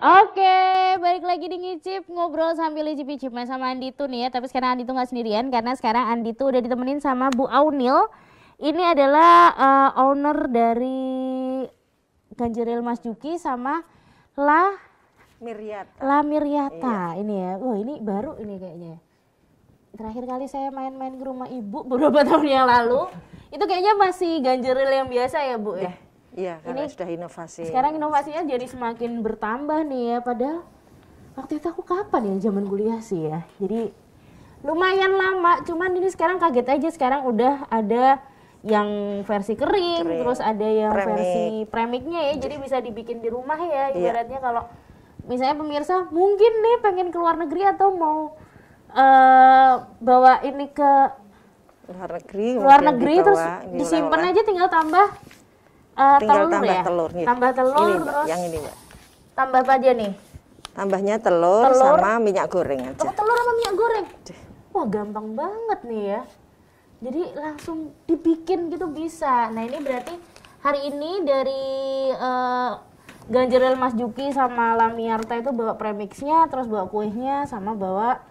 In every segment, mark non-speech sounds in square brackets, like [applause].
Oke, balik lagi di ngicip ngobrol sambil ngicip icip nah, sama Andi tuh nih ya. Tapi sekarang Andi tuh nggak sendirian karena sekarang Andi tuh udah ditemenin sama Bu Aunil. Ini adalah uh, owner dari Ganjeril Mas Juki sama La Miriata. La Miriata iya. ini ya. Wah, ini baru ini kayaknya. Terakhir kali saya main-main ke rumah ibu beberapa [laughs] tahun yang lalu, itu kayaknya masih ganjeril yang biasa ya, Bu ya. Iya, karena ini sudah inovasi. Sekarang inovasinya jadi semakin bertambah nih ya, padahal waktu itu aku kapan ya zaman kuliah sih ya. Jadi lumayan lama, cuman ini sekarang kaget aja sekarang udah ada yang versi kering, kering. terus ada yang Premik. versi premiknya ya. Jadi bisa dibikin di rumah ya, iya. ibaratnya iya. kalau misalnya pemirsa mungkin nih pengen ke luar negeri atau mau uh, bawa ini ke luar negeri, luar negeri terus disimpan aja tinggal tambah Uh, Tinggal telur tambah ya? telur gitu. Tambah telur ini, yang ini, Mbak. Tambah apa aja nih? Tambahnya telur, telur sama minyak goreng aja. Oh, telur sama minyak goreng. Wah, gampang banget nih ya. Jadi langsung dibikin gitu bisa. Nah, ini berarti hari ini dari uh, eh, Ganjerel Mas Juki sama Lamiarta itu bawa premixnya, terus bawa kuenya, sama bawa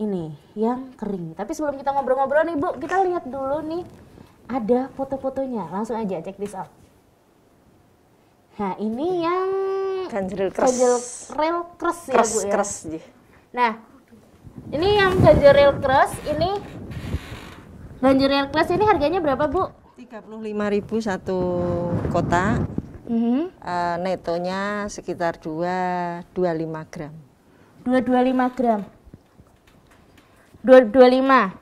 ini yang kering. Tapi sebelum kita ngobrol-ngobrol nih Bu, kita lihat dulu nih ada foto-fotonya. Langsung aja cek this out. Nah, ini yang ganjil kres. Ganjil rel kres ya, kres, Bu ya. Kres, Nah, ini yang ganjrel kres ini ganjrel kres ini harganya berapa, Bu? 35.000 satu kotak. Mm -hmm. e, netonya sekitar 2 25 gram. 225 gram. 225.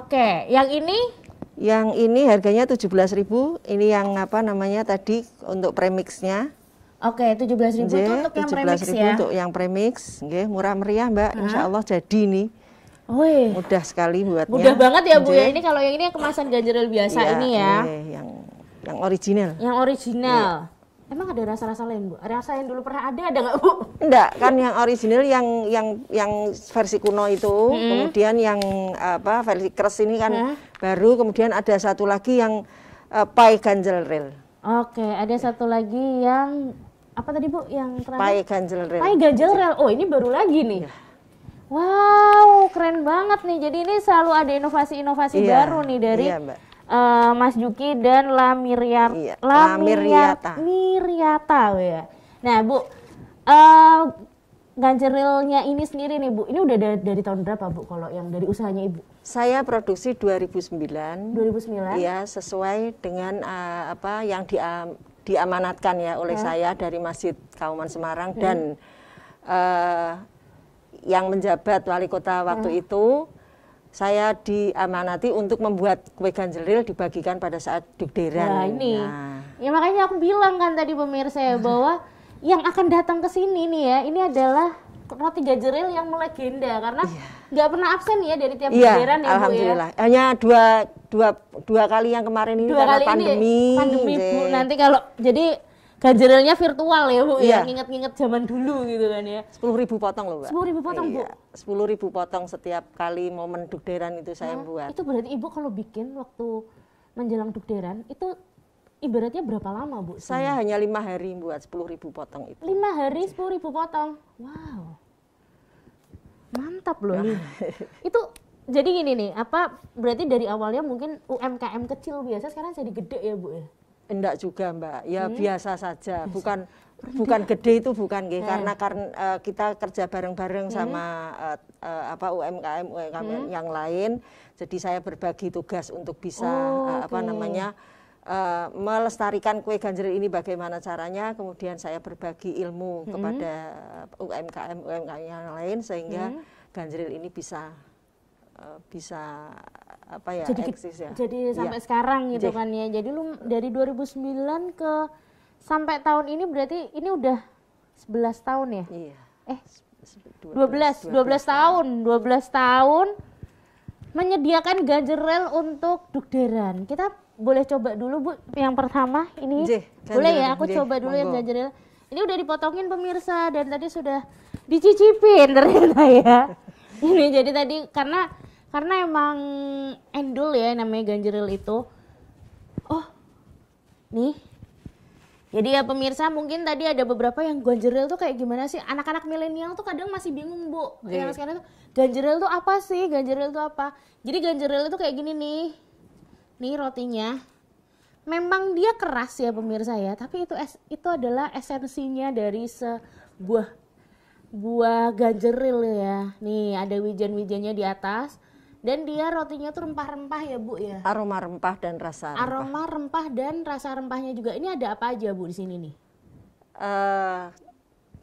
Oke, yang ini yang ini harganya tujuh belas ribu ini yang apa namanya tadi untuk premixnya. Oke, tujuh 17.000 itu untuk yang premix ya. untuk yang premix, nggih, murah meriah, Mbak. Insya Allah jadi nih. Wih. Mudah sekali buatnya. Mudah banget ya, Bu ya. Ini kalau yang ini kemasan ganjil biasa ya, ini ya. Iya, yang yang original. Yang original. Emang ada rasa-rasa lain bu? Rasa yang dulu pernah ada ada nggak bu? Enggak, kan yang orisinil yang yang yang versi kuno itu, hmm. kemudian yang apa versi kres ini kan hmm. baru, kemudian ada satu lagi yang uh, pai ganjel rel. Oke, ada satu lagi yang apa tadi bu? Yang terakhir? Pai ganjel rel. Pai ganjel rel. Oh ini baru lagi nih. Ya. Wow, keren banget nih. Jadi ini selalu ada inovasi-inovasi iya, baru nih dari iya, uh, Mas Juki dan Lamiriar iya, Lamiriata Miriata ya. Nah Bu, uh, eh, ganjerilnya ini sendiri nih Bu, ini udah dari, dari tahun berapa Bu kalau yang dari usahanya Ibu? Saya produksi 2009. 2009. Iya, sesuai dengan uh, apa yang dia diamanatkan ya oleh hmm. saya dari Masjid Kauman Semarang hmm. dan uh, yang menjabat wali kota waktu hmm. itu saya diamanati untuk membuat kue ganjelil dibagikan pada saat dukderan. Nah ini, nah. ya makanya aku bilang kan tadi pemirsa ya bahwa [laughs] yang akan datang ke sini nih ya, ini adalah roti ganjelil yang melegenda karena iya. nggak iya. pernah absen ya dari tiap iya, dukderan ya, ya alhamdulillah. Bu ya. Hanya dua dua dua kali yang kemarin ini dua karena kali pandemi. Ini, pandemi bu iya. nanti kalau jadi ganjerilnya virtual ya bu yeah. ya iya. nginget-nginget zaman dulu gitu kan ya sepuluh ribu potong loh mbak sepuluh ribu potong iya. bu sepuluh ribu potong setiap kali momen dukderan itu saya nah, buat itu berarti ibu kalau bikin waktu menjelang dukderan itu ibaratnya berapa lama bu saya hanya lima hari buat sepuluh ribu potong itu lima hari sepuluh ribu potong wow mantap loh nah. [laughs] itu jadi gini nih apa berarti dari awalnya mungkin UMKM kecil biasa sekarang jadi gede ya bu ya enggak juga Mbak. Ya hmm. biasa saja, bukan bukan gede itu bukan gitu hmm. karena karena uh, kita kerja bareng-bareng hmm. sama uh, uh, apa UMKM UMKM hmm. yang lain. Jadi saya berbagi tugas untuk bisa e, oh, uh, apa namanya uh, melestarikan kue ganjil ini bagaimana caranya, kemudian saya berbagi ilmu hmm. kepada UMKM UMKM yang lain sehingga hmm. ganjeril ini bisa uh, bisa apa ya jadi, eksis ya. Jadi iya. sampai ya. sekarang gitu kan ya. Jadi lu dari 2009 ke sampai tahun ini berarti ini udah 11 tahun ya? Iya. Eh 12 12, 12, 12 tahun, 12 tahun menyediakan ganjerel untuk Dukderan. Kita boleh coba dulu Bu yang pertama ini. Jih, boleh ya aku Jih, coba dulu monggo. yang ganjerel. Ini udah dipotongin pemirsa dan tadi sudah dicicipin ternyata ya. [laughs] ini jadi tadi karena karena emang endul ya namanya ganjeril itu oh nih jadi ya pemirsa mungkin tadi ada beberapa yang ganjeril tuh kayak gimana sih anak-anak milenial tuh kadang masih bingung bu yeah. Iya. sekarang tuh ganjeril tuh apa sih ganjeril tuh apa jadi ganjeril itu kayak gini nih nih rotinya memang dia keras ya pemirsa ya tapi itu es, itu adalah esensinya dari sebuah buah ganjeril ya nih ada wijen-wijennya di atas dan dia rotinya tuh rempah-rempah ya Bu ya. Aroma rempah dan rasa rempah. Aroma rempah dan rasa rempahnya juga. Ini ada apa aja Bu di sini nih? Uh,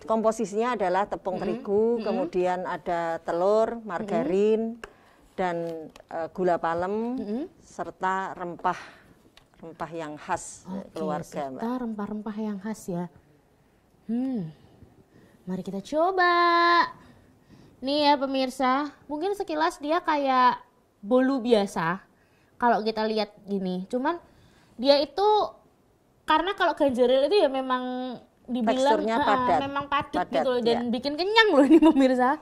komposisinya adalah tepung mm -hmm. terigu, mm -hmm. kemudian ada telur, mm-hmm. margarin, mm -hmm. dan uh, gula palem, mm -hmm. serta rempah rempah yang khas okay, keluarga. Serta rempah-rempah yang khas ya. Hmm, mari kita coba. Nih ya pemirsa, mungkin sekilas dia kayak bolu biasa kalau kita lihat gini. Cuman dia itu karena kalau ganjeril itu ya memang dibilang padat. memang padat, padat gitu loh iya. dan ya. bikin kenyang loh ini [laughs] pemirsa.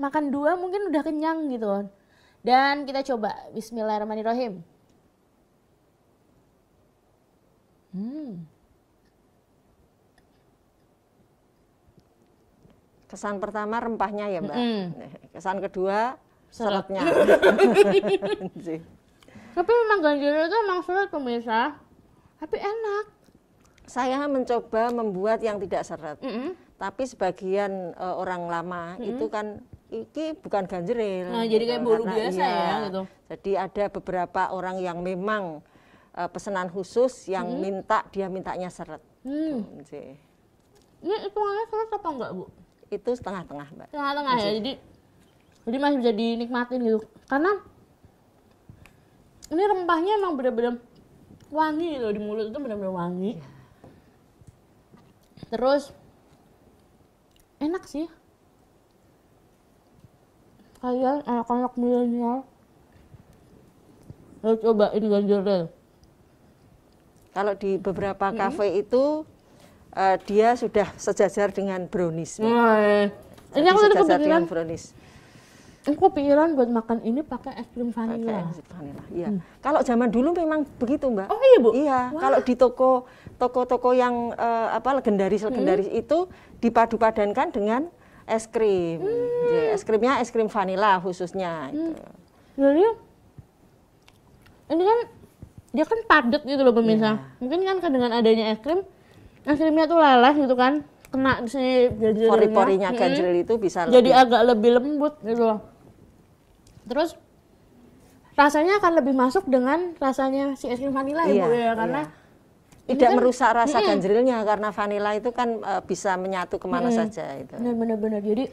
Makan dua mungkin udah kenyang gitu Dan kita coba Bismillahirrahmanirrahim. Hmm. kesan pertama rempahnya ya mbak mm. [laughs] kesan kedua seretnya. [laughs] tapi memang ganjil itu memang seret pemirsa tapi enak saya mencoba membuat yang tidak seret -hmm. tapi sebagian uh, orang lama -hmm. itu kan ini bukan ganjeril. nah, jadi kayak bolu biasa iya, ya gitu jadi ada beberapa orang yang memang uh, pesanan khusus yang hmm. minta dia mintanya seret Hmm. Gitu, ini itu ini seret apa enggak bu itu setengah-tengah mbak setengah-tengah ya jadi jadi masih bisa dinikmatin gitu karena ini rempahnya emang bener-bener wangi loh di mulut itu bener-bener wangi ya. terus enak sih kalian anak-anak milenial harus cobain ganjil deh kalau di beberapa kafe hmm. itu uh, dia sudah sejajar dengan brownies. Hmm. Ini aku tadi kepikiran brownies. Aku pikiran buat makan ini pakai es krim vanilla. Pakai es krim vanilla. Iya. Hmm. Kalau zaman dulu memang begitu, Mbak. Oh iya, Bu. Iya, Wah. kalau di toko toko-toko yang uh, apa legendaris-legendaris hmm. itu dipadu-padankan dengan es krim. Hmm. Jadi, es krimnya es krim vanila khususnya. Hmm. Gitu. Jadi iya, iya. ini kan dia kan padat gitu loh pemirsa. Yeah. Mungkin kan dengan adanya es krim es krimnya tuh leleh gitu kan kena di sini pori-porinya hmm, ganjil itu bisa jadi agak lebih lembut gitu loh terus rasanya akan lebih masuk dengan rasanya si es krim vanila ya, iya, ibu ya karena iya. tidak kan, merusak rasa mm, karena vanila itu kan e, bisa menyatu kemana mm, saja itu benar-benar jadi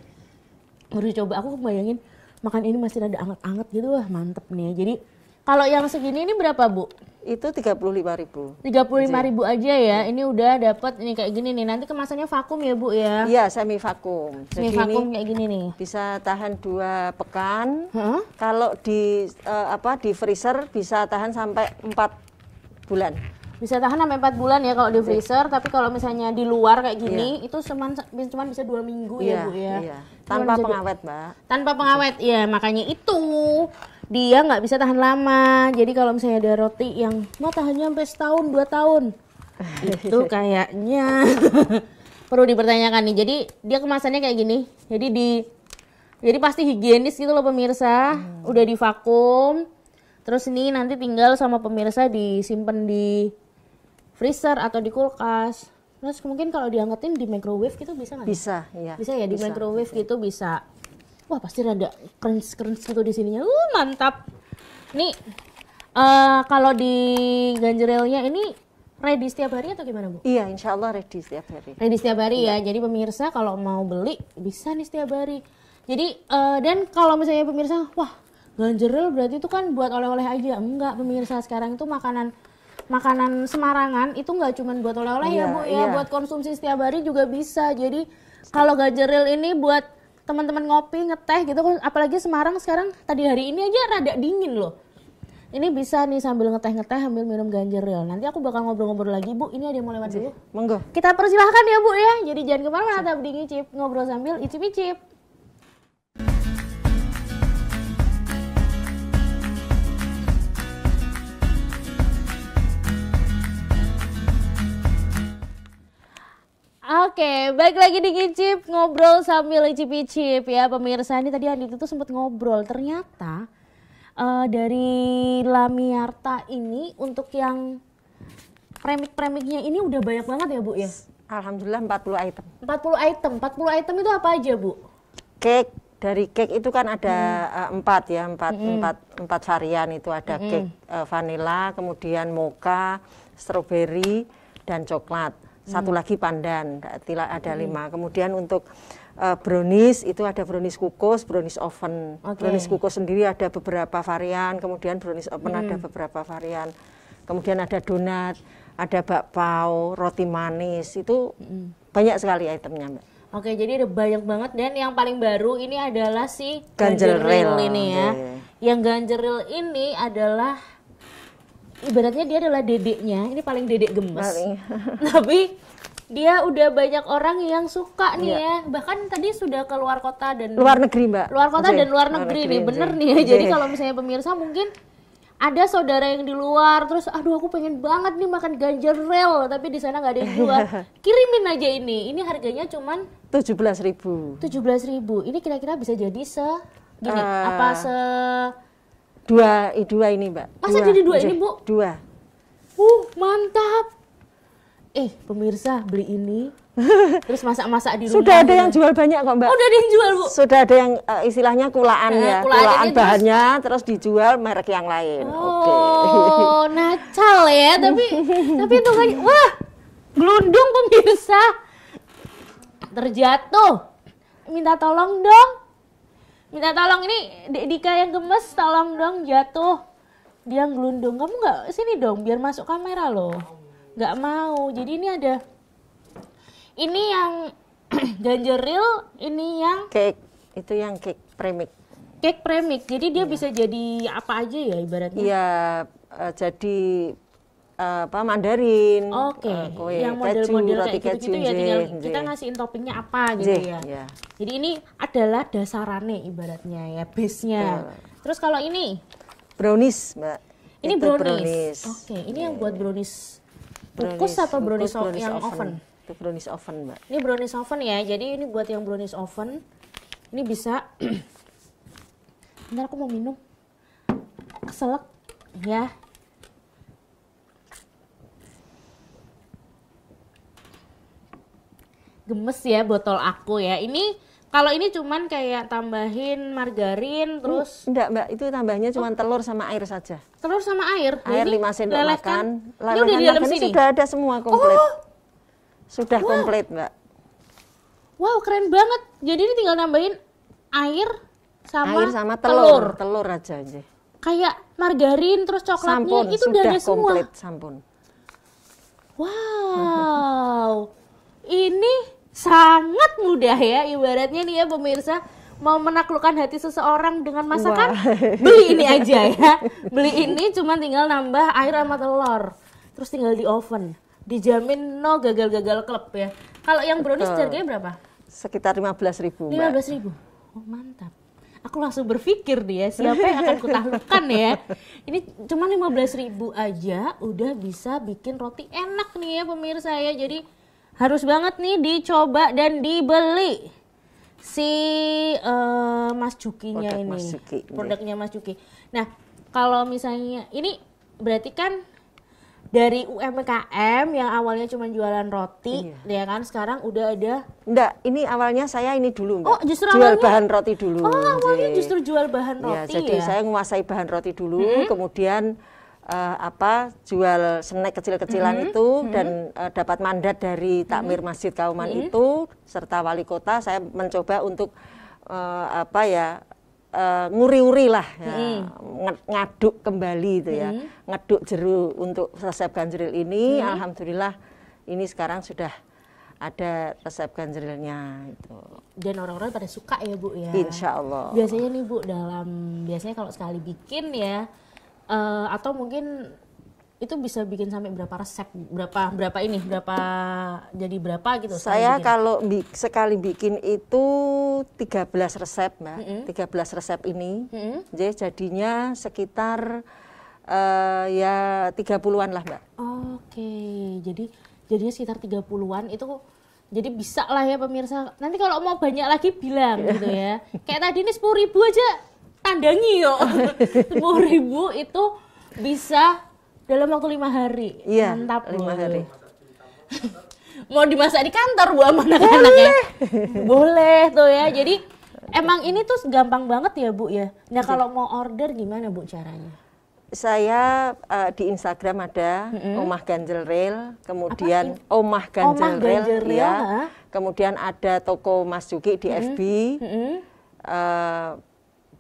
harus coba aku bayangin makan ini masih ada anget-anget gitu wah mantep nih ya. jadi kalau yang segini ini berapa bu itu tiga puluh lima Ribu. tiga puluh lima ribu aja ya. Ini udah dapat ini kayak gini nih. Nanti kemasannya vakum ya, Bu ya? Iya, semi vakum. Semi vakum ini kayak gini nih. Bisa tahan dua pekan. Huh? Kalau di uh, apa di freezer bisa tahan sampai empat bulan. Bisa tahan sampai empat bulan ya kalau di iya. freezer, tapi kalau misalnya di luar kayak gini iya. itu cuma cuma bisa dua minggu ya, iya, ya, Bu ya. Iya. Tanpa pengawet, Mbak. Tanpa pengawet. Ya, makanya itu dia nggak bisa tahan lama jadi kalau misalnya ada roti yang mau tahannya sampai setahun dua tahun itu [laughs] kayaknya [laughs] perlu dipertanyakan nih jadi dia kemasannya kayak gini jadi di jadi pasti higienis gitu loh pemirsa hmm. udah divakum terus ini nanti tinggal sama pemirsa disimpan di freezer atau di kulkas terus mungkin kalau diangetin di microwave gitu bisa nggak bisa ya bisa ya di bisa, microwave gitu bisa wah pasti ada crunch crunch gitu di sininya uh mantap nih uh, kalau di ganjerelnya ini ready setiap hari atau gimana bu? Iya insya Allah ready setiap hari. Ready setiap hari ya. iya. ya. Jadi pemirsa kalau mau beli bisa nih setiap hari. Jadi uh, dan kalau misalnya pemirsa wah ganjerel berarti itu kan buat oleh-oleh aja enggak pemirsa sekarang itu makanan makanan Semarangan itu enggak cuma buat oleh-oleh ya, iya, ya bu ya iya. buat konsumsi setiap hari juga bisa jadi kalau gajeril ini buat teman-teman ngopi ngeteh gitu kan apalagi Semarang sekarang tadi hari ini aja rada dingin loh ini bisa nih sambil ngeteh-ngeteh sambil minum ganja real. Nanti aku bakal ngobrol-ngobrol lagi, Bu. Ini ada yang mau lewat dulu. Monggo. Kita persilahkan ya, Bu ya. Jadi jangan kemana-mana tetap di Ngicip. Ngobrol sambil icip-icip. Oke, baik lagi di Kicip ngobrol sambil icip-icip ya pemirsa. Ini tadi Andi itu sempat ngobrol, ternyata uh, dari Lamiarta ini untuk yang premik-premiknya ini udah banyak banget ya Bu ya? Alhamdulillah 40 item. 40 item, 40 item itu apa aja Bu? Cake, dari cake itu kan ada hmm. uh, empat ya, empat, hmm. empat, empat varian itu ada hmm. cake uh, vanilla, kemudian mocha, strawberry, dan coklat satu hmm. lagi pandan ada hmm. lima. Kemudian untuk uh, brownies itu ada brownies kukus, brownies oven. Okay. Brownies kukus sendiri ada beberapa varian, kemudian brownies oven hmm. ada beberapa varian. Kemudian ada donat, ada bakpao, roti manis itu hmm. banyak sekali itemnya, Mbak. Oke, jadi ada banyak banget dan yang paling baru ini adalah si ganjeril ini ya. Yeah. Yang ganjeril ini adalah ibaratnya dia adalah dedeknya ini paling dedek gemes paling. [laughs] tapi dia udah banyak orang yang suka nih yeah. ya bahkan tadi sudah ke luar kota dan luar negeri mbak luar kota okay. dan luar negeri, luar negeri nih bener nih ya jadi iya. kalau misalnya pemirsa mungkin ada saudara yang di luar terus aduh aku pengen banget nih makan ganjar rel tapi di sana nggak ada yang jual [laughs] kirimin aja ini ini harganya cuman tujuh belas ribu tujuh belas ribu ini kira-kira bisa jadi se gini uh, apa se Dua, dua ini mbak. Masa dua, jadi dua ini bu? Dua. Uh, mantap. Eh, pemirsa beli ini, [laughs] terus masak-masak di rumah. Sudah ada yang jual banyak kok mbak. Oh, udah ada yang jual bu? Sudah ada yang uh, istilahnya kulaan eh, ya, kulaan, kulaan bahannya, terus... terus dijual merek yang lain. Oh, okay. [laughs] nacal ya, tapi [laughs] tapi itu kan, wah, gelundung pemirsa, terjatuh. Minta tolong dong minta tolong ini Dika yang gemes tolong dong jatuh dia ngelundung kamu nggak sini dong biar masuk kamera loh nggak mau jadi ini ada ini yang [clears throat] ganjeril ini yang cake itu yang cake premix cake premix jadi dia ya. bisa jadi apa aja ya ibaratnya iya uh, jadi apa Mandarin, okay. uh, eh, kue yang model-model kayak gitu-gitu ya tinggal kita ngasihin toppingnya apa gitu jih. ya. Yeah. Jadi ini adalah dasarannya ibaratnya ya, base-nya. Yeah. Terus kalau ini brownies, Mbak. Ini Itu brownies. brownies. Oke, okay. ini yeah. yang iya, buat iya. brownies kukus brownies, apa brownies, brownies yang oven? oven? Itu brownies oven, Mbak. Ini brownies oven ya. Jadi ini buat yang brownies oven. Ini bisa Bentar [clears throat] aku mau minum. Keselak ya gemes ya botol aku ya. Ini kalau ini cuman kayak tambahin margarin hmm, terus enggak Mbak, itu tambahnya cuman oh. telur sama air saja. Telur sama air. Air ini 5 sendok makan. di dalam sini. Sudah ada semua komplit. Oh. Sudah wow. komplit, Mbak. Wow, keren banget. Jadi ini tinggal nambahin air sama air sama telur. Telur, telur aja aja. Kayak margarin terus coklatnya sampun, itu sudah ada semua. sampun. Wow. ini sangat mudah ya ibaratnya nih ya pemirsa mau menaklukkan hati seseorang dengan masakan Wah. beli ini aja ya beli ini cuma tinggal nambah air sama telur terus tinggal di oven dijamin no gagal-gagal klub ya kalau yang brownies Betul. harganya berapa sekitar lima belas ribu lima belas ribu oh, mantap aku langsung berpikir nih ya siapa yang akan kutaklukkan ya ini cuma lima belas ribu aja udah bisa bikin roti enak nih ya pemirsa ya jadi harus banget nih dicoba dan dibeli si uh, Mas Cukinya Produk ini Mas Cuki. Iya. produknya Mas Cuki. Nah kalau misalnya ini berarti kan dari UMKM yang awalnya cuma jualan roti, iya. ya kan sekarang udah ada. Enggak, ini awalnya saya ini dulu. Mbak. Oh, justru jual awalnya, bahan roti dulu. Oh, awalnya jadi. justru jual bahan iya, roti ya. Jadi ya? saya menguasai bahan roti dulu, hmm? kemudian uh, apa jual snack kecil-kecilan mm -hmm. itu mm -hmm. dan uh, dapat mandat dari mm-hmm. takmir Masjid Kauman mm -hmm. itu serta wali kota saya mencoba untuk uh, apa ya uh, nguri-uri lah ya, mm. ngaduk kembali itu ya mm. ngaduk jeru untuk resep ganjeril ini mm. alhamdulillah ini sekarang sudah ada resep ganjrilnya itu. Dan orang-orang pada suka ya Bu ya. Insya Allah. Biasanya nih Bu dalam biasanya kalau sekali bikin ya uh, atau mungkin itu bisa bikin sampai berapa resep berapa berapa ini berapa jadi berapa gitu saya bikin. kalau bi sekali bikin itu 13 resep mbak mm -hmm. 13 resep ini mm -hmm. jadi jadinya sekitar uh, ya 30-an lah mbak oke jadi jadinya sekitar 30-an itu jadi bisa lah ya pemirsa nanti kalau mau banyak lagi bilang iya. gitu ya kayak tadi ini sepuluh ribu aja tandangi yo [laughs] sepuluh ribu itu bisa dalam waktu lima hari iya, mantap lima hari [laughs] mau dimasak di kantor bu sama anak-anaknya boleh tuh ya [laughs] jadi emang ini tuh gampang banget ya bu ya nah iya. kalau mau order gimana bu caranya saya uh, di Instagram ada mm-hmm. Omah Ganjel Rail, kemudian Omah Ganjel Rail, ya. Kemudian ada toko Mas Juki di mm-hmm. FB. Mm-hmm. Uh, eh,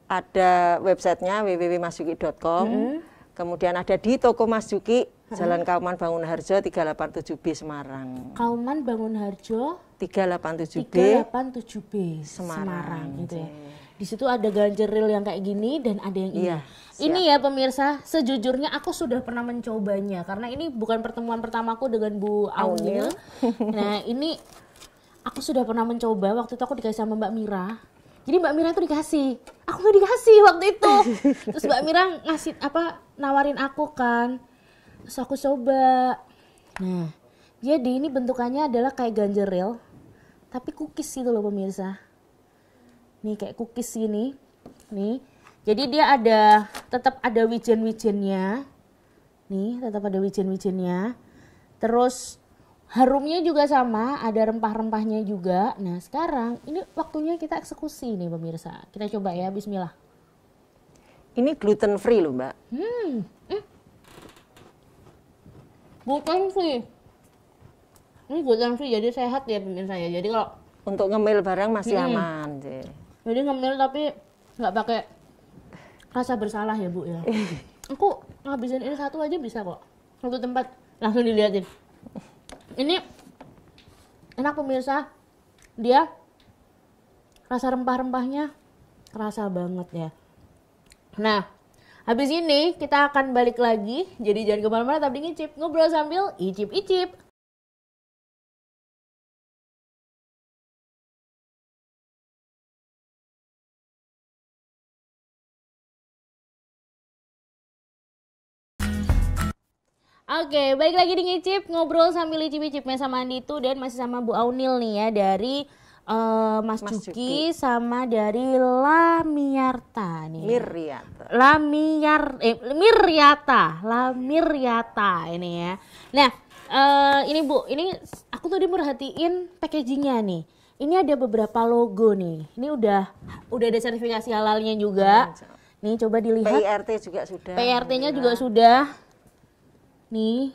ada websitenya www.masuki.com. Hmm. Kemudian ada di toko Masuki mm-hmm. Jalan Kauman Bangun Harjo 387B Semarang. Kauman Bangun Harjo 387B 387B Semarang, Semarang gitu ya. Di situ ada ganjeril yang kayak gini dan ada yang ini. Iya, ini ya pemirsa, sejujurnya aku sudah pernah mencobanya karena ini bukan pertemuan pertamaku dengan Bu Aunil. Nah, ini aku sudah pernah mencoba waktu itu aku dikasih sama Mbak Mira jadi Mbak Mira itu dikasih. Aku nggak dikasih waktu itu. [laughs] Terus Mbak Mira ngasih apa nawarin aku kan. Terus aku coba. Nah, jadi ini bentukannya adalah kayak real. tapi cookies gitu loh pemirsa. Nih kayak cookies ini, Nih. Jadi dia ada tetap ada wijen-wijennya. Nih, tetap ada wijen-wijennya. Terus harumnya juga sama, ada rempah-rempahnya juga. Nah, sekarang ini waktunya kita eksekusi nih pemirsa. Kita coba ya, bismillah. Ini gluten free loh, Mbak. Hmm. hmm. Bukan sih. Ini gluten free jadi sehat ya pemirsa ya. Jadi kalau untuk ngemil barang masih hmm. aman sih. Jadi ngemil tapi nggak pakai rasa bersalah ya, Bu ya. [laughs] Aku ngabisin ini satu aja bisa kok. Satu tempat langsung diliatin ini enak pemirsa dia rasa rempah-rempahnya kerasa banget ya nah habis ini kita akan balik lagi jadi jangan kemana-mana tapi ngicip ngobrol sambil icip-icip Oke, baik lagi di ngicip ngobrol sambil icip-icipnya sama itu dan masih sama Bu Aunil nih ya dari uh, Mas, Mas Juki, Juki sama dari Lamiyarta nih. Miryata. Lamiar eh Miryata, Lamiryata ini ya. Nah, uh, ini Bu, ini aku tadi merhatiin packagingnya nih. Ini ada beberapa logo nih. Ini udah udah ada sertifikasi halalnya juga. Nih coba dilihat. PRT juga sudah. PRT-nya juga sudah nih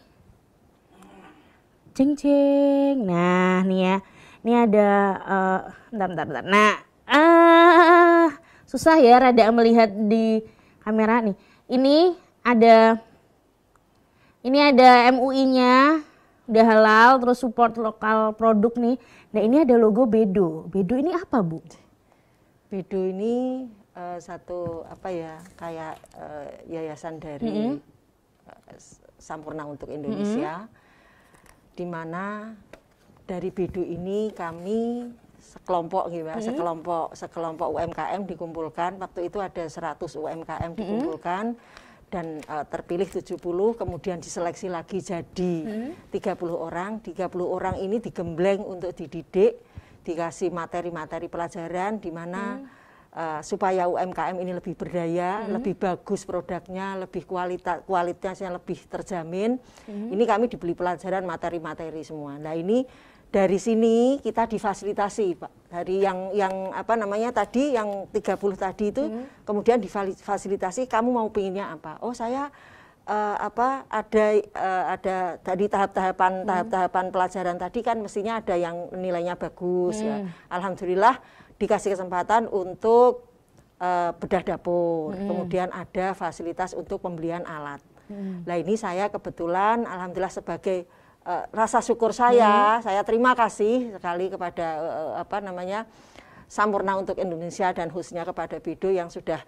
ceng ceng nah nih ya ini ada uh, bentar, bentar, nah uh, susah ya rada melihat di kamera nih ini ada ini ada MUI nya udah halal terus support lokal produk nih nah ini ada logo Bedo Bedo ini apa Bu Bedo ini uh, satu apa ya kayak uh, yayasan dari mm -hmm Sampurna untuk Indonesia, mm -hmm. di mana dari Bedu ini kami sekelompok gitu, mm -hmm. sekelompok sekelompok UMKM dikumpulkan. Waktu itu ada 100 UMKM mm-hmm. dikumpulkan. Mm -hmm dan uh, terpilih 70 kemudian diseleksi lagi jadi hmm. 30 orang 30 orang ini digembleng untuk dididik dikasih materi-materi pelajaran di mana hmm uh, supaya UMKM ini lebih berdaya, hmm. lebih bagus produknya, lebih kualitas kualitasnya lebih terjamin. Hmm. Ini kami dibeli pelajaran materi-materi semua. Nah ini dari sini kita difasilitasi Pak. Dari yang yang apa namanya tadi yang 30 tadi itu hmm. kemudian difasilitasi kamu mau pinginnya apa? Oh saya uh, apa ada uh, ada tadi tahap-tahapan hmm. tahap-tahapan pelajaran tadi kan mestinya ada yang nilainya bagus ya. hmm. ya. Alhamdulillah dikasih kesempatan untuk uh, bedah dapur, hmm. kemudian ada fasilitas untuk pembelian alat. Hmm. Nah ini saya kebetulan, alhamdulillah sebagai uh, rasa syukur saya, hmm. saya terima kasih sekali kepada uh, apa namanya Sampurna untuk Indonesia dan khususnya kepada Bido yang sudah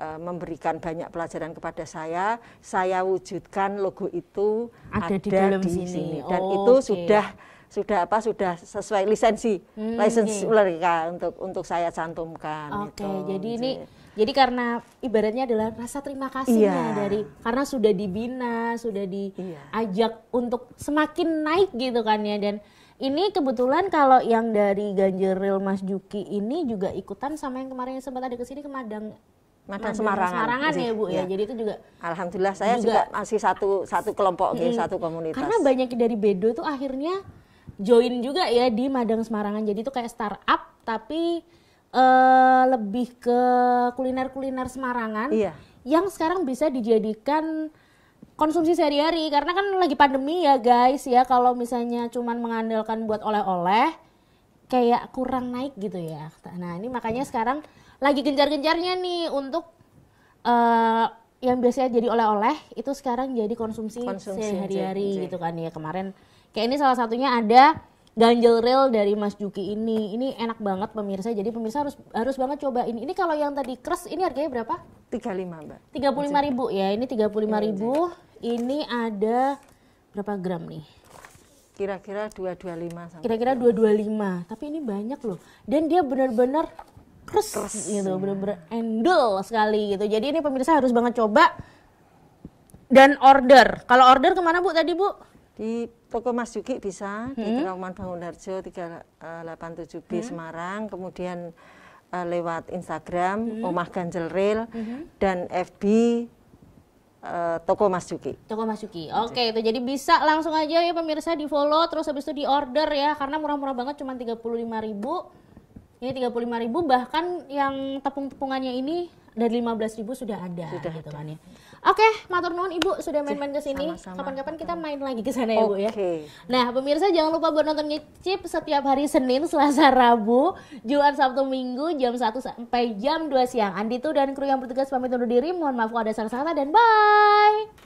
memberikan banyak pelajaran kepada saya. Saya wujudkan logo itu ada, ada di dalam di sini. sini dan oh, itu okay. sudah sudah apa sudah sesuai lisensi hmm, lisensi okay. Iya. untuk untuk saya cantumkan. Oke, okay, gitu. jadi ini jadi karena ibaratnya adalah rasa terima kasihnya iya. dari karena sudah dibina, sudah diajak iya. untuk semakin naik gitu kan ya dan ini kebetulan kalau yang dari Ganjeril Mas Juki ini juga ikutan sama yang kemarin yang sempat ada kesini ke Madang Madang Semarangan, Semarangan ya Bu ya. ya. Jadi itu juga alhamdulillah saya juga, juga masih satu satu kelompok hmm, satu komunitas. Karena banyak dari Bedo itu akhirnya join juga ya di Madang Semarangan. Jadi itu kayak startup tapi uh, lebih ke kuliner-kuliner Semarangan. Iya. Yang sekarang bisa dijadikan konsumsi sehari-hari karena kan lagi pandemi ya guys ya kalau misalnya cuman mengandalkan buat oleh-oleh kayak kurang naik gitu ya. Nah, ini makanya sekarang lagi gencar-gencarnya nih untuk uh, yang biasanya jadi oleh-oleh itu sekarang jadi konsumsi, konsumsi sehari-hari iya. gitu kan ya. Kemarin Kayak ini salah satunya ada ganjel rail dari Mas Juki ini. Ini enak banget pemirsa. Jadi pemirsa harus harus banget coba ini. Ini kalau yang tadi crush ini harganya berapa? 35, Mbak. 35 ribu ya. Ini 35 ribu. Iya, ini ada berapa gram nih? Kira-kira 225 Kira-kira 225. Tapi ini banyak loh. Dan dia benar-benar crush, kres gitu, benar-benar endul sekali gitu. Jadi ini pemirsa harus banget coba dan order. Kalau order kemana Bu tadi Bu? di toko Mas Yuki bisa hmm. di tiga eh, delapan 387B hmm. Semarang kemudian uh, lewat Instagram hmm. Omah Ganjel Rail hmm. dan FB Uh, eh, toko Mas Yuki. Toko Mas Yuki. Gitu. Oke, okay, itu jadi bisa langsung aja ya pemirsa di follow terus habis itu di order ya karena murah-murah banget cuma 35.000. Ini 35.000 bahkan yang tepung-tepungannya ini dari lima belas ribu sudah ada sudah gitu kan ya. Oke, okay, matur nuwun Ibu sudah main-main ke sini. Kapan-kapan kita main lagi ke sana ya Bu ya. Nah, pemirsa jangan lupa buat nonton Ngicip setiap hari Senin, Selasa, Rabu, Jumat, Sabtu, Minggu jam satu sampai jam dua siang. Andi tuh dan kru yang bertugas pamit undur diri. Mohon maaf kalau ada salah-salah dan bye.